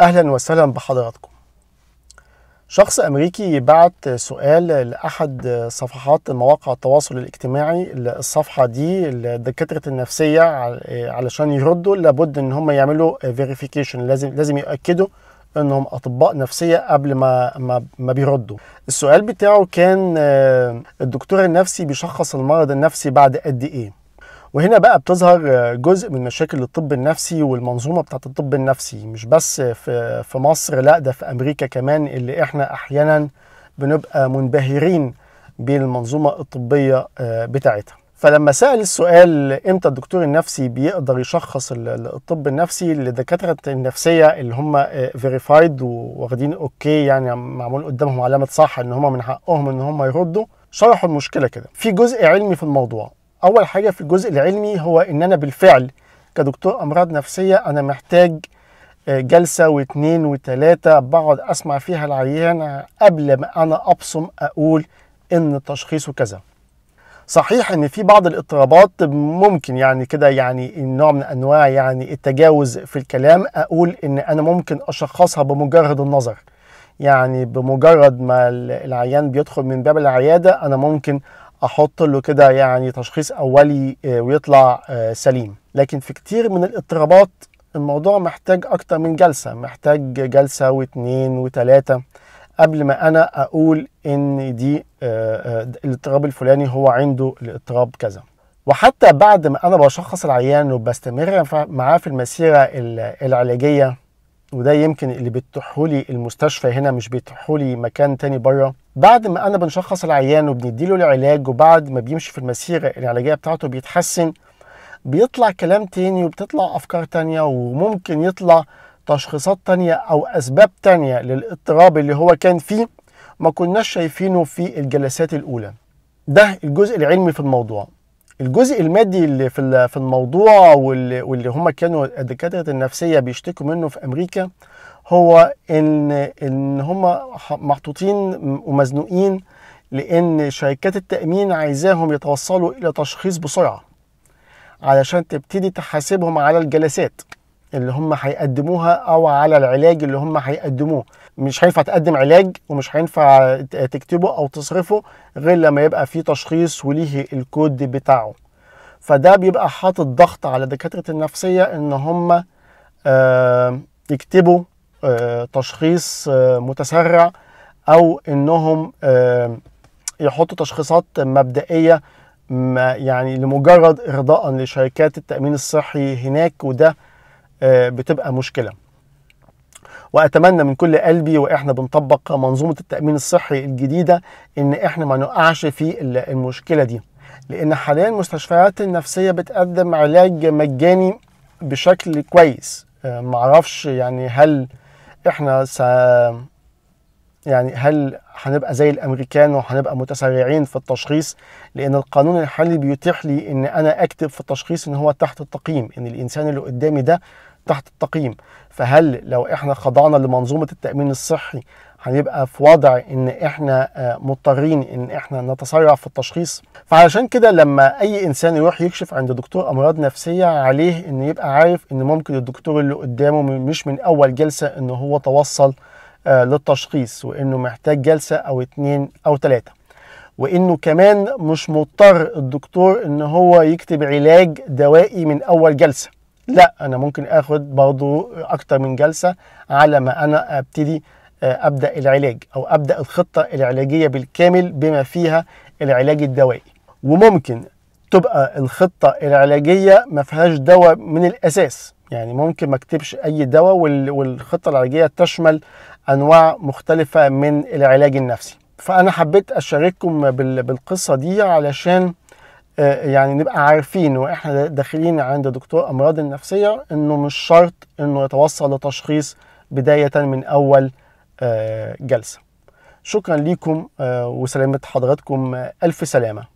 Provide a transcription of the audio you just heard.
أهلا وسهلا بحضراتكم شخص أمريكي بعت سؤال لأحد صفحات مواقع التواصل الاجتماعي الصفحة دي لدكاترة النفسية علشان يردوا لابد إن هم يعملوا فيريفيكيشن لازم لازم يأكدوا انهم اطباء نفسيه قبل ما ما, ما بيردوا السؤال بتاعه كان آه، الدكتور النفسي بيشخص المرض النفسي بعد قد ايه وهنا بقى بتظهر جزء من مشاكل الطب النفسي والمنظومه بتاعه الطب النفسي مش بس في في مصر لا ده في امريكا كمان اللي احنا احيانا بنبقى منبهرين بالمنظومه الطبيه آه، بتاعتها فلما سأل السؤال امتى الدكتور النفسي بيقدر يشخص الطب النفسي لدكاترة النفسية اللي هم فيريفايد آه، واخدين اوكي يعني معمول قدامهم علامة صح ان هم من حقهم ان هم يردوا شرحوا المشكلة كده في جزء علمي في الموضوع اول حاجه في الجزء العلمي هو ان انا بالفعل كدكتور امراض نفسيه انا محتاج آه، جلسة واتنين وتلاتة بقعد أسمع فيها العيان قبل ما أنا أبصم أقول إن تشخيصه كذا صحيح ان في بعض الاضطرابات ممكن يعني كده يعني نوع من انواع يعني التجاوز في الكلام اقول ان انا ممكن اشخصها بمجرد النظر يعني بمجرد ما العيان بيدخل من باب العياده انا ممكن احط له كده يعني تشخيص اولي آه، ويطلع آه، سليم لكن في كتير من الاضطرابات الموضوع محتاج اكتر من جلسه محتاج جلسه واثنين وتلاته قبل ما انا اقول ان دي آه، الاضطراب الفلاني هو عنده الاضطراب كذا وحتى بعد ما انا بشخص العيان وبستمر معاه في المسيره العلاجيه وده يمكن اللي بيتيحولي المستشفى هنا مش بيتيحولي مكان تاني بره بعد ما انا بنشخص العيان وبنديله العلاج وبعد ما بيمشي في المسيره العلاجيه بتاعته بيتحسن بيطلع كلام تاني وبتطلع افكار تانيه وممكن يطلع تشخيصات تانية أو أسباب تانية للاضطراب اللي هو كان فيه ما كناش شايفينه في الجلسات الأولى ده الجزء العلمي في الموضوع الجزء المادي اللي في الموضوع واللي هم كانوا دكاترة النفسية بيشتكوا منه في أمريكا هو ان ان هم محطوطين ومزنوقين لان شركات التامين عايزاهم يتوصلوا الى تشخيص بسرعه علشان تبتدي تحاسبهم على الجلسات اللي هم هيقدموها او على العلاج اللي هم هيقدموه مش هينفع تقدم علاج ومش هينفع تكتبه او تصرفه غير لما يبقى فيه تشخيص وليه الكود بتاعه فده بيبقى حاطط ضغط على دكاتره النفسيه ان هم آه، يكتبوا آه، تشخيص آه، متسرع او انهم آه، يحطوا تشخيصات مبدئيه يعني لمجرد ارضاء لشركات التامين الصحي هناك وده بتبقى مشكله واتمنى من كل قلبي واحنا بنطبق منظومه التامين الصحي الجديده ان احنا ما نقعش في المشكله دي لان حاليا المستشفيات النفسيه بتقدم علاج مجاني بشكل كويس معرفش يعني هل احنا س يعني هل هنبقى زي الامريكان وهنبقى متسرعين في التشخيص لان القانون الحالي بيتيح لي ان انا اكتب في التشخيص ان هو تحت التقييم ان الانسان اللي قدامي ده تحت التقييم فهل لو احنا خضعنا لمنظومه التامين الصحي هنبقى في وضع ان احنا آه، مضطرين ان احنا نتسرع في التشخيص فعلشان كده لما اي انسان يروح يكشف عند دكتور امراض نفسيه عليه ان يبقى عارف ان ممكن الدكتور اللي قدامه مش من اول جلسه ان هو توصل آه، للتشخيص وانه محتاج جلسه او اتنين او تلاته وانه كمان مش مضطر الدكتور ان هو يكتب علاج دوائي من اول جلسه لا انا ممكن اخد برضو اكتر من جلسه على ما انا ابتدي آه، ابدا العلاج او ابدا الخطه العلاجيه بالكامل بما فيها العلاج الدوائي وممكن تبقى الخطه العلاجيه ما فيهاش دواء من الاساس يعني ممكن ما اكتبش اي دواء والخطه العلاجيه تشمل انواع مختلفه من العلاج النفسي فانا حبيت اشارككم بالقصه دي علشان آه، يعني نبقى عارفين واحنا داخلين عند دكتور امراض النفسيه انه مش شرط انه يتوصل لتشخيص بدايه من اول آه، جلسه شكرا ليكم آه، وسلامه حضراتكم آه، الف سلامه